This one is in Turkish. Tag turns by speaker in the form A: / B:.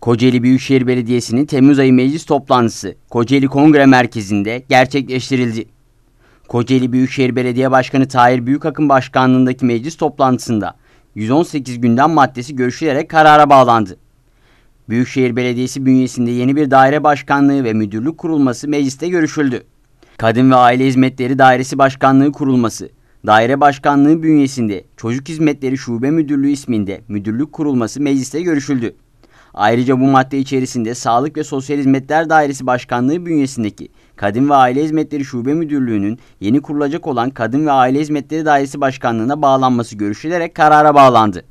A: Kocaeli Büyükşehir Belediyesi'nin Temmuz ayı meclis toplantısı Kocaeli Kongre Merkezi'nde gerçekleştirildi. Kocaeli Büyükşehir Belediye Başkanı Tahir Büyükakın başkanlığındaki meclis toplantısında 118 gündem maddesi görüşülerek karara bağlandı. Büyükşehir Belediyesi bünyesinde yeni bir daire başkanlığı ve müdürlük kurulması mecliste görüşüldü. Kadın ve Aile Hizmetleri Dairesi Başkanlığı kurulması, daire başkanlığı bünyesinde Çocuk Hizmetleri Şube Müdürlüğü isminde müdürlük kurulması mecliste görüşüldü. Ayrıca bu madde içerisinde Sağlık ve Sosyal Hizmetler Dairesi Başkanlığı bünyesindeki Kadın ve Aile Hizmetleri Şube Müdürlüğü'nün yeni kurulacak olan Kadın ve Aile Hizmetleri Dairesi Başkanlığı'na bağlanması görüşülerek karara bağlandı.